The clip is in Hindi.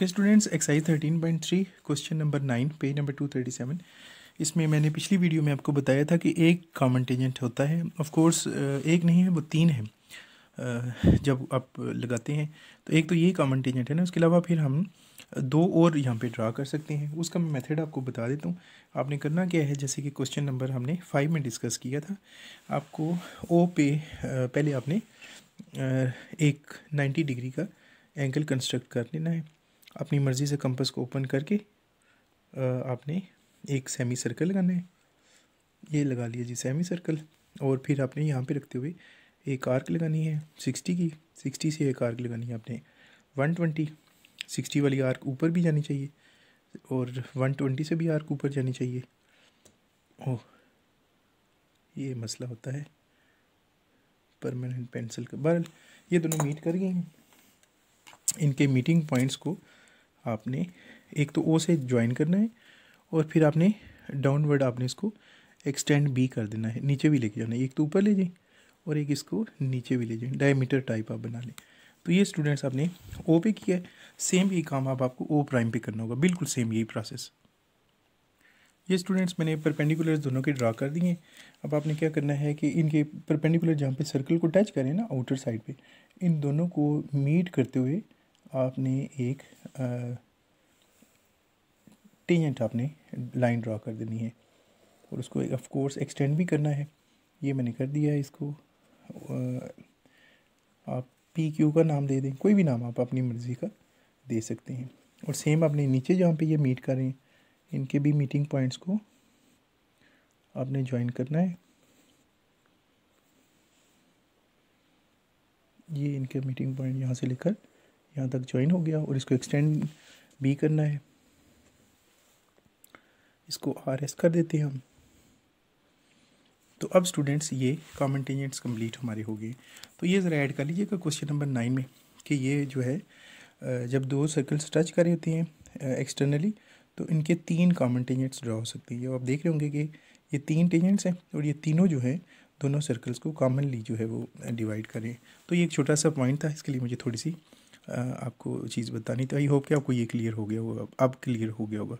okay students exercise thirteen point three question number nine page number two thirty seven इसमें मैंने पिछली वीडियो में आपको बताया था कि एक कॉमन टेंजेंट होता है ऑफ कोर्स एक नहीं है वो तीन है जब आप लगाते हैं तो एक तो ये कॉमन टेजेंट है ना उसके अलावा फिर हम दो और यहाँ पे ड्रा कर सकते हैं उसका मैं मेथड आपको बता देता हूँ आपने करना क्या है जैसे कि क्वेश्चन नंबर हमने फाइव में डिस्कस किया था आपको ओ पे पहले आपने एक नाइन्टी डिग्री का एंगल कंस्ट्रक्ट कर लेना है अपनी मर्ज़ी से कंपस को ओपन करके आपने एक सेमी सर्कल लगाना है ये लगा लिया जी सेमी सर्कल और फिर आपने यहाँ पे रखते हुए एक आर्क लगानी है सिक्सटी की सिक्सटी से एक आर्क लगानी है आपने वन ट्वेंटी सिक्सटी वाली आर्क ऊपर भी जानी चाहिए और वन ट्वेंटी से भी आर्क ऊपर जानी चाहिए ओह ये मसला होता है परमानेंट पेंसिल का बहरहाल ये दोनों मीट कर गए हैं इनके मीटिंग पॉइंट्स को आपने एक तो ओ से ज्वाइन करना है और फिर आपने डाउनवर्ड आपने इसको एक्सटेंड बी कर देना है नीचे भी लेके जाना है एक तो ऊपर ले जाएँ और एक इसको नीचे भी ले जाएँ डायमीटर टाइप आप बना लें तो ये स्टूडेंट्स आपने ओ पे किया है सेम यही काम आप आपको ओ प्राइम पे करना होगा बिल्कुल सेम यही प्रोसेस ये स्टूडेंट्स मैंने परपेंडिकुलर दोनों के ड्रा कर दिए अब आपने क्या करना है कि इनके परपेंडिकुलर जहाँ पे सर्कल को टच करें ना आउटर साइड पे इन दोनों को मीट करते हुए आपने एक टेंजेंट आपने लाइन ड्रा कर देनी है और उसको ऑफ कोर्स एक्सटेंड भी करना है ये मैंने कर दिया है इसको आप पी क्यू का नाम दे दें कोई भी नाम आप अपनी मर्ज़ी का दे सकते हैं और सेम आपने नीचे जहाँ पे ये मीट कर रहे हैं इनके भी मीटिंग पॉइंट्स को आपने ज्वाइन करना है ये इनके मीटिंग पॉइंट यहाँ से लेकर यहाँ तक ज्वाइन हो गया और इसको एक्सटेंड भी करना है इसको आर एस कर देते हैं हम तो अब स्टूडेंट्स ये कॉमेंटेजेंट्स कंप्लीट हमारे हो गए तो ये ज़रा ऐड कर लीजिएगा क्वेश्चन नंबर नाइन में कि ये जो है जब दो सर्कल्स टच रहे होते हैं एक्सटर्नली तो इनके तीन टेंजेंट्स ड्रा हो सकती है आप देख रहे होंगे कि ये तीन टेंजेंट्स हैं और ये तीनों जो है दोनों सर्कल्स को कॉमनली जो है वो डिवाइड करें तो ये एक छोटा सा पॉइंट था इसके लिए मुझे थोड़ी सी आपको चीज़ बतानी तो आई होप कि आपको ये क्लियर हो गया होगा अब क्लियर हो गया होगा